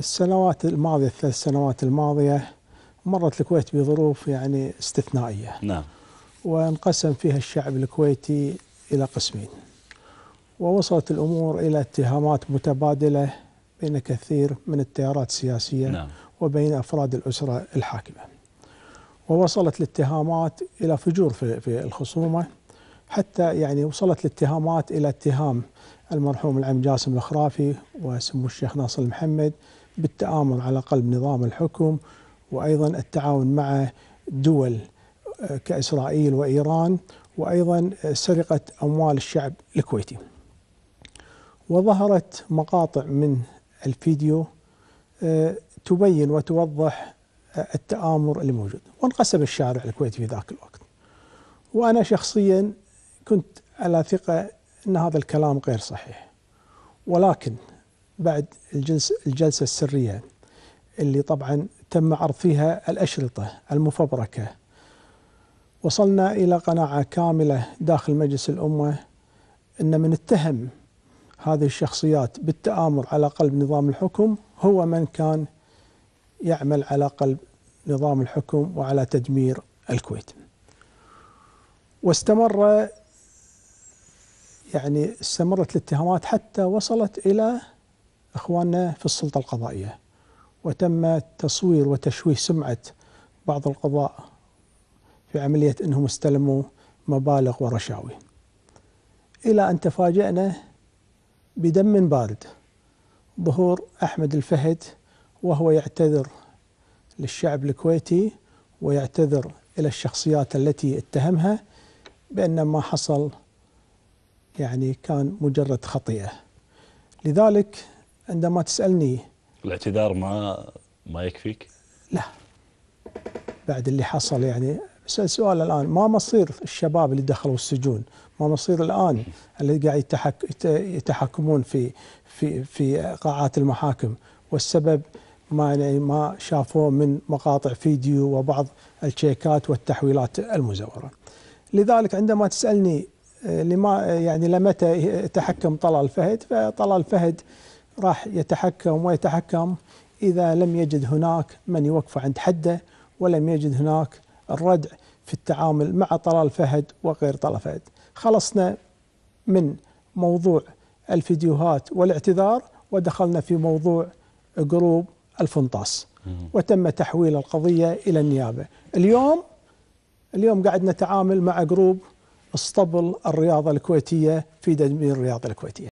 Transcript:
السنوات الماضية الثلاث سنوات الماضية مرت الكويت بظروف يعني استثنائية نعم وانقسم فيها الشعب الكويتي إلى قسمين ووصلت الأمور إلى اتهامات متبادلة بين كثير من التيارات السياسية نعم. وبين أفراد الأسرة الحاكمة ووصلت الاتهامات إلى فجور في, في الخصومة حتى يعني وصلت الاتهامات إلى اتهام المرحوم العم جاسم الخرافي وسمو الشيخ ناصر المحمد بالتآمر على قلب نظام الحكم وأيضا التعاون مع دول آه، كإسرائيل وإيران وأيضا سرقة أموال الشعب الكويتي وظهرت مقاطع من الفيديو آه، تبين وتوضح آه، التآمر اللي موجود وانقسم الشارع الكويتي في ذاك الوقت وأنا شخصيا كنت على ثقة أن هذا الكلام غير صحيح ولكن بعد الجلسة, الجلسة السرية اللي طبعا تم عرض فيها الأشرطة المفبركة وصلنا إلى قناعة كاملة داخل مجلس الأمة أن من اتهم هذه الشخصيات بالتآمر على قلب نظام الحكم هو من كان يعمل على قلب نظام الحكم وعلى تدمير الكويت واستمر يعني استمرت الاتهامات حتى وصلت إلى إخواننا في السلطة القضائية وتم تصوير وتشويه سمعة بعض القضاء في عملية أنهم استلموا مبالغ ورشاوي إلى أن تفاجأنا بدم بارد ظهور أحمد الفهد وهو يعتذر للشعب الكويتي ويعتذر إلى الشخصيات التي اتهمها بأن ما حصل يعني كان مجرد خطيئة لذلك عندما تسالني الاعتذار ما ما يكفيك؟ لا بعد اللي حصل يعني اسال سؤال الان ما مصير الشباب اللي دخلوا السجون؟ ما مصير الان اللي قاعد يتحك يتحكمون في في في قاعات المحاكم والسبب ما يعني ما شافوه من مقاطع فيديو وبعض الشيكات والتحويلات المزوره. لذلك عندما تسالني آه، لما يعني لمتى تحكم طلال فهد فطلال فهد راح يتحكم ويتحكم إذا لم يجد هناك من يوقفه عند حده ولم يجد هناك الردع في التعامل مع طلال فهد وغير طلال فهد خلصنا من موضوع الفيديوهات والاعتذار ودخلنا في موضوع جروب الفنطاس وتم تحويل القضية إلى النيابة اليوم اليوم قاعد نتعامل مع جروب اسطبل الرياضة الكويتية في تدمير الرياضة الكويتية